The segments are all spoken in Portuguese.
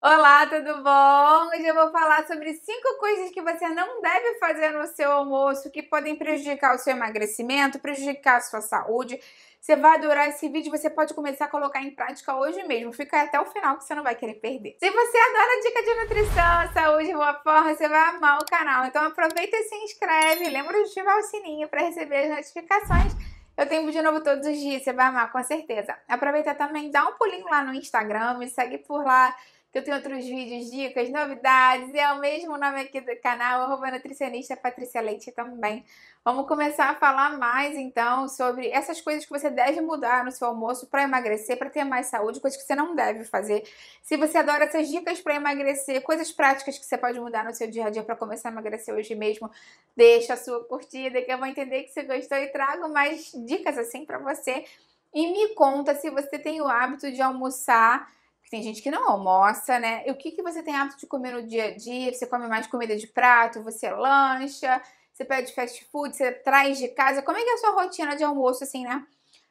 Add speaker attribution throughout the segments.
Speaker 1: Olá, tudo bom? Hoje eu vou falar sobre cinco coisas que você não deve fazer no seu almoço que podem prejudicar o seu emagrecimento, prejudicar a sua saúde. Você vai adorar esse vídeo, você pode começar a colocar em prática hoje mesmo. Fica até o final que você não vai querer perder. Se você adora dica de nutrição, saúde, boa forma, você vai amar o canal. Então aproveita e se inscreve. Lembra de ativar o sininho para receber as notificações. Eu tenho vídeo novo todos os dias, você vai amar com certeza. Aproveita também, dá um pulinho lá no Instagram, me segue por lá que eu tenho outros vídeos, dicas, novidades. É o mesmo nome aqui do canal, arroba nutricionista Patrícia Leite também. Vamos começar a falar mais então sobre essas coisas que você deve mudar no seu almoço para emagrecer, para ter mais saúde, coisas que você não deve fazer. Se você adora essas dicas para emagrecer, coisas práticas que você pode mudar no seu dia a dia para começar a emagrecer hoje mesmo, deixa a sua curtida que eu vou entender que você gostou e trago mais dicas assim para você. E me conta se você tem o hábito de almoçar tem gente que não almoça, né? E o que, que você tem hábito de comer no dia a dia? Você come mais comida de prato? Você lancha? Você pede fast food? Você traz de casa? Como é que é a sua rotina de almoço, assim, né?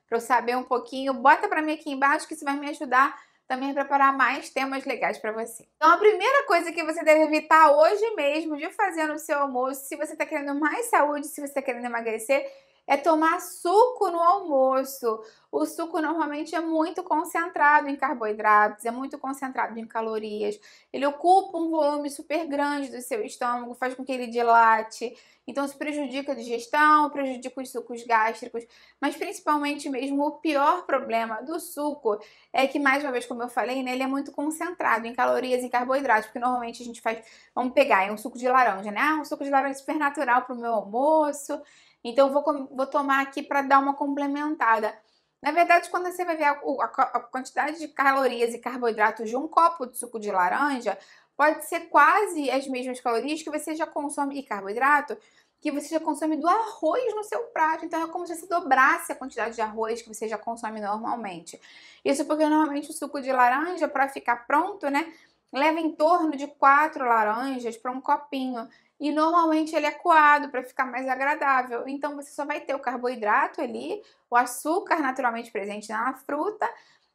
Speaker 1: Pra eu saber um pouquinho, bota pra mim aqui embaixo que isso vai me ajudar também a preparar mais temas legais para você. Então, a primeira coisa que você deve evitar hoje mesmo de fazer no seu almoço, se você está querendo mais saúde, se você está querendo emagrecer, é tomar suco no almoço. O suco normalmente é muito concentrado em carboidratos, é muito concentrado em calorias. Ele ocupa um volume super grande do seu estômago, faz com que ele dilate. Então, isso prejudica a digestão, prejudica os sucos gástricos. Mas, principalmente mesmo, o pior problema do suco é que, mais uma vez, como eu falei, né, ele é muito concentrado em calorias e carboidratos. Porque, normalmente, a gente faz... Vamos pegar é um suco de laranja, né? Ah, um suco de laranja é super natural para o meu almoço. Então, vou, vou tomar aqui para dar uma complementada. Na verdade, quando você vai ver a, a, a, quantidade de calorias e carboidratos de um copo de suco de laranja, pode ser quase as mesmas calorias que você já consome, e carboidrato, que você já consome do arroz no seu prato. Então é como se você dobrasse a quantidade de arroz que você já consome normalmente. Isso porque normalmente o suco de laranja, para ficar pronto, né, leva em torno de quatro laranjas para um copinho e normalmente ele é coado para ficar mais agradável. Então você só vai ter o carboidrato ali, o açúcar naturalmente presente na fruta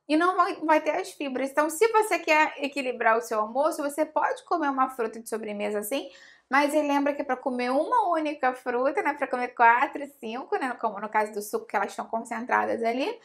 Speaker 1: e não vai, ter as fibras. Então, se você quer equilibrar o seu almoço, você pode comer uma fruta de sobremesa assim, mas lembra que é para comer uma única fruta, né? Para comer quatro, cinco, né? Como no caso do suco, que elas estão concentradas ali.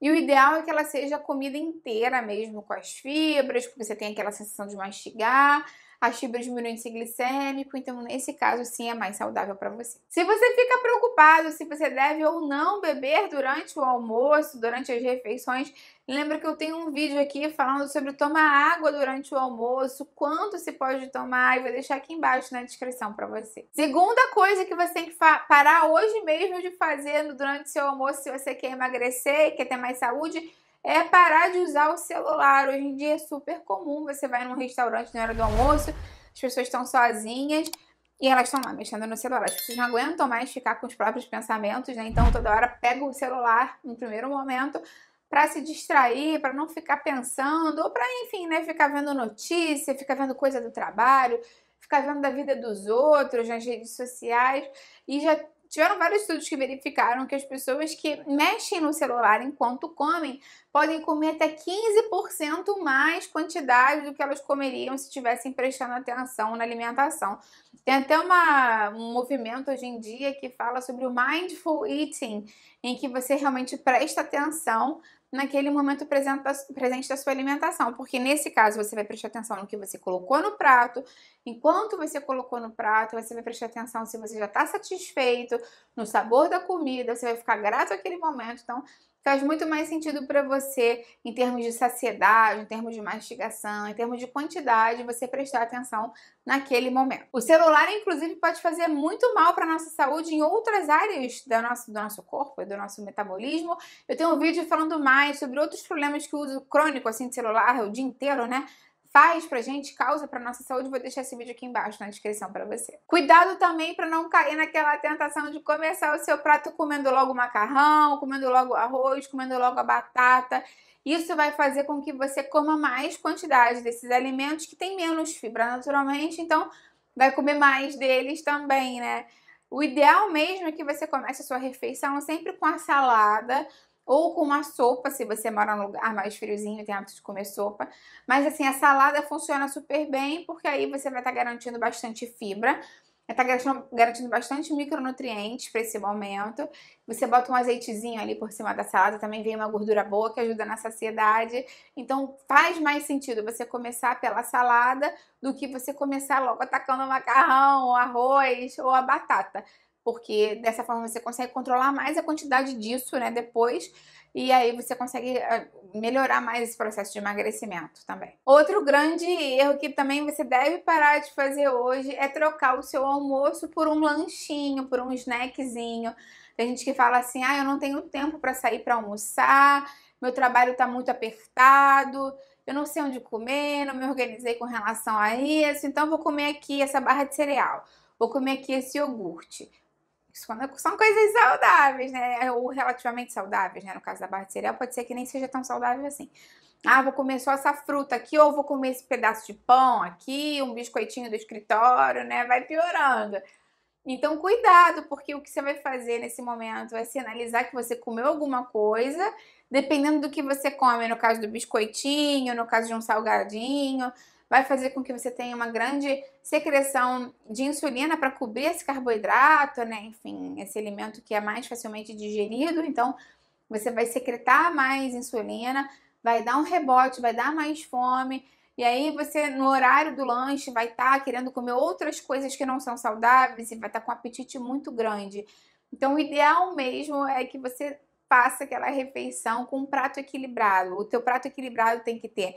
Speaker 1: E o ideal é que ela seja comida inteira mesmo, com as fibras, porque você tem aquela sensação de mastigar fibras diminui o índice glicêmico, então nesse caso sim é mais saudável para você. Se você fica preocupado se você deve ou não beber durante o almoço, durante as refeições, lembra que eu tenho um vídeo aqui falando sobre tomar água durante o almoço, quanto se pode tomar, e vou deixar aqui embaixo na descrição para você. Segunda coisa que você tem que parar hoje mesmo de fazer durante seu almoço se você quer emagrecer, quer ter mais saúde, é parar de usar o celular. Hoje em dia é super comum, você vai num restaurante na hora do almoço, as pessoas estão sozinhas e elas estão lá mexendo no celular. As pessoas não aguentam mais ficar com os próprios pensamentos, né? Então toda hora pega o celular no primeiro momento para se distrair, para não ficar pensando, ou para, enfim, né, ficar vendo notícia, ficar vendo coisa do trabalho, ficar vendo da vida dos outros nas redes sociais e já tiveram vários estudos que verificaram que as pessoas que mexem no celular enquanto comem podem comer até 15% mais quantidade do que elas comeriam se estivessem prestando atenção na alimentação. Tem até uma, um movimento hoje em dia que fala sobre o mindful eating, em que você realmente presta atenção naquele momento presente da sua alimentação, porque nesse caso você vai prestar atenção no que você colocou no prato, enquanto você colocou no prato, você vai prestar atenção se você já está satisfeito no sabor da comida, você vai ficar grato àquele momento. Então, faz muito mais sentido para você em termos de saciedade, em termos de mastigação, em termos de quantidade, você prestar atenção naquele momento. O celular, inclusive, pode fazer muito mal para nossa saúde em outras áreas do nosso, do nosso corpo, do nosso metabolismo. Eu tenho um vídeo falando mais sobre outros problemas que o uso crônico assim de celular o dia inteiro, né? faz pra gente, causa pra nossa saúde, vou deixar esse vídeo aqui embaixo na descrição pra você. Cuidado também pra não cair naquela tentação de começar o seu prato comendo logo macarrão, comendo logo arroz, comendo logo a batata. Isso vai fazer com que você coma mais quantidade desses alimentos que tem menos fibra naturalmente, então vai comer mais deles também, né? O ideal mesmo é que você comece a sua refeição sempre com a salada, ou com uma sopa, se você mora num lugar mais friozinho, tem hábito de comer sopa. Mas assim, a salada funciona super bem, porque aí você vai estar tá garantindo bastante fibra, está garantindo, garantindo bastante micronutrientes para esse momento. Você bota um azeitezinho ali por cima da salada, também vem uma gordura boa que ajuda na saciedade. Então faz mais sentido você começar pela salada do que você começar logo atacando o macarrão, o arroz ou a batata porque dessa forma você consegue controlar mais a quantidade disso, né, depois, e aí você consegue ah, melhorar mais esse processo de emagrecimento também. Outro grande erro que também você deve parar de fazer hoje é trocar o seu almoço por um lanchinho, por um snackzinho. Tem gente que fala assim: "Ah, eu não tenho tempo para sair para almoçar, meu trabalho está muito apertado, eu não sei onde comer, não me organizei com relação a isso, então vou comer aqui essa barra de cereal, vou comer aqui esse iogurte, isso quando são coisas saudáveis, né? Ou relativamente saudáveis, né? No caso da barra de cereal, pode ser que nem seja tão saudável assim. Ah, vou comer só essa fruta aqui, ou vou comer esse pedaço de pão aqui, um biscoitinho do escritório, né? Vai piorando. Então, cuidado, porque o que você vai fazer nesse momento é sinalizar que você comeu alguma coisa, dependendo do que você come, no caso do biscoitinho, no caso de um salgadinho, vai fazer com que você tenha uma grande secreção de insulina para cobrir esse carboidrato, né? Enfim, esse alimento que é mais facilmente digerido, então você vai secretar mais insulina, vai dar um rebote, vai dar mais fome. E aí você no horário do lanche vai estar tá querendo comer outras coisas que não são saudáveis e vai estar tá com um apetite muito grande. Então o ideal mesmo é que você faça aquela refeição com um prato equilibrado. O teu prato equilibrado tem que ter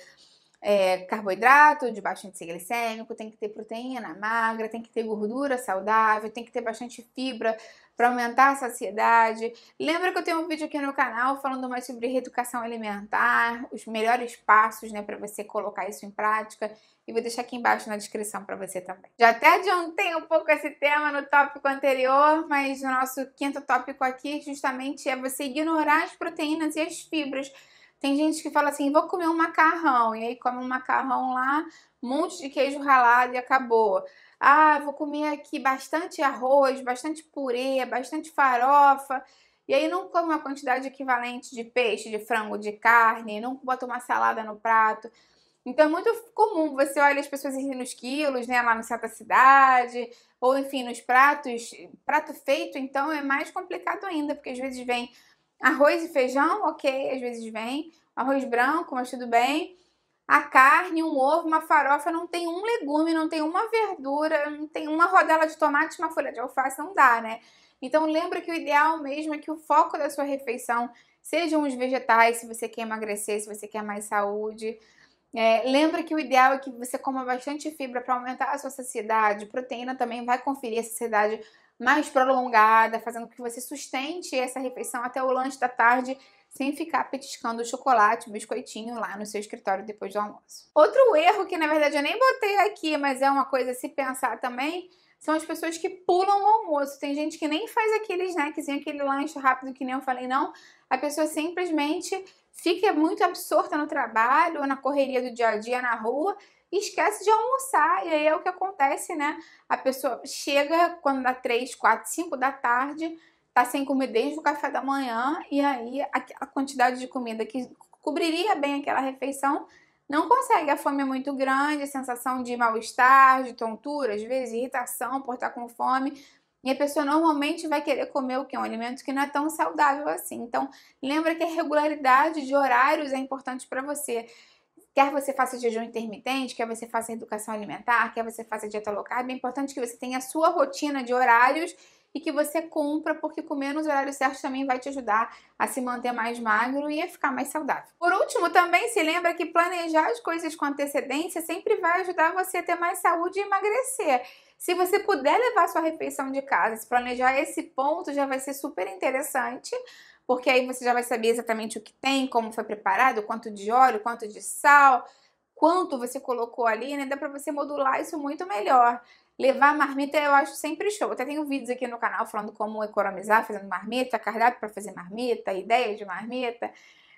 Speaker 1: é, carboidrato de baixo índice glicêmico, tem que ter proteína magra, tem que ter gordura saudável, tem que ter bastante fibra para aumentar a saciedade. Lembra que eu tenho um vídeo aqui no canal falando mais sobre reeducação alimentar, os melhores passos né, para você colocar isso em prática e vou deixar aqui embaixo na descrição para você também. Já até adiantei um pouco esse tema no tópico anterior, mas o nosso quinto tópico aqui justamente é você ignorar as proteínas e as fibras tem gente que fala assim, vou comer um macarrão, e aí come um macarrão lá, um monte de queijo ralado e acabou. Ah, vou comer aqui bastante arroz, bastante purê, bastante farofa. E aí não come uma quantidade equivalente de peixe, de frango, de carne, não bota uma salada no prato. Então é muito comum, você olha as pessoas assim nos quilos, né, lá no certa cidade, ou enfim, nos pratos, prato feito, então é mais complicado ainda, porque às vezes vem Arroz e feijão, ok, às vezes vem. Arroz branco, mas tudo bem. A carne, um ovo, uma farofa, não tem um legume, não tem uma verdura, não tem uma rodela de tomate, uma folha de alface, não dá, né? Então lembra que o ideal mesmo é que o foco da sua refeição sejam os vegetais, se você quer emagrecer, se você quer mais saúde, é, lembra que o ideal é que você coma bastante fibra para aumentar a sua saciedade. Proteína também vai conferir a saciedade mais prolongada, fazendo com que você sustente essa refeição até o lanche da tarde, sem ficar petiscando chocolate, biscoitinho lá no seu escritório depois do almoço. Outro erro que na verdade eu nem botei aqui, mas é uma coisa a se pensar também, são as pessoas que pulam o almoço. Tem gente que nem faz aquele snackzinho, aquele lanche rápido que nem eu falei, não. A pessoa simplesmente fica muito absorta no trabalho, na correria do dia a dia, na rua, e esquece de almoçar. E aí é o que acontece, né? A pessoa chega quando dá 3, 4, 5 da tarde, tá sem comer desde o café da manhã, e aí a quantidade de comida que cobriria bem aquela refeição não consegue. A fome é muito grande, a sensação de mal-estar, de tontura, às vezes irritação por estar com fome. E a pessoa normalmente vai querer comer o que? Um alimento que não é tão saudável assim. Então, lembra que a regularidade de horários é importante para você. Quer você faça jejum intermitente, quer você faça educação alimentar, quer você faça dieta low carb, é importante que você tenha a sua rotina de horários e que você compra, porque comer nos horários certos também vai te ajudar a se manter mais magro e a ficar mais saudável. Por último, também se lembra que planejar as coisas com antecedência sempre vai ajudar você a ter mais saúde e emagrecer. Se você puder levar sua refeição de casa, se planejar esse ponto já vai ser super interessante, porque aí você já vai saber exatamente o que tem, como foi preparado, quanto de óleo, quanto de sal, quanto você colocou ali, né? Dá para você modular isso muito melhor. Levar marmita eu acho sempre show. Eu até tenho vídeos aqui no canal falando como economizar fazendo marmita, cardápio para fazer marmita, ideias de marmita,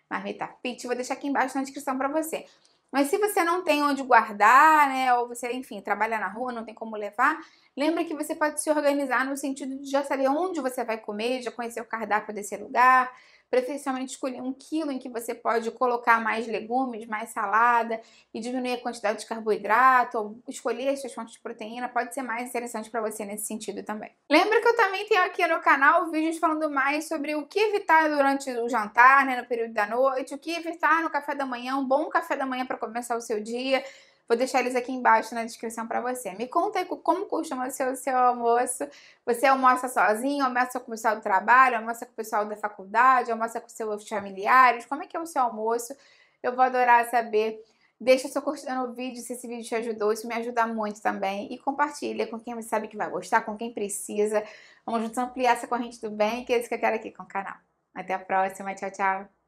Speaker 1: marmita pit. Vou deixar aqui embaixo na descrição para você. Mas se você não tem onde guardar, né, ou você, enfim, trabalha na rua, não tem como levar, lembra que você pode se organizar no sentido de já saber onde você vai comer, já conhecer o cardápio desse lugar, preferencialmente escolher um quilo em que você pode colocar mais legumes, mais salada e diminuir a quantidade de carboidrato, ou escolher as suas fontes de proteína, pode ser mais interessante para você nesse sentido também. Lembra que eu também tenho aqui no canal vídeos falando mais sobre o que evitar durante o jantar, né, no período da noite, o que evitar no café da manhã, um bom café da manhã para começar o seu dia. Vou deixar eles aqui embaixo na descrição para você. Me conta aí como costuma ser o seu almoço. Você almoça sozinho, almoça com o pessoal do trabalho, almoça com o pessoal da faculdade, almoça com seus familiares? Como é que é o seu almoço? Eu vou adorar saber. Deixa seu curtindo no vídeo se esse vídeo te ajudou, isso me ajuda muito também. E compartilha com quem você sabe que vai gostar, com quem precisa. Vamos juntos ampliar essa corrente do bem, que é isso que eu quero aqui com o canal. Até a próxima, tchau, tchau.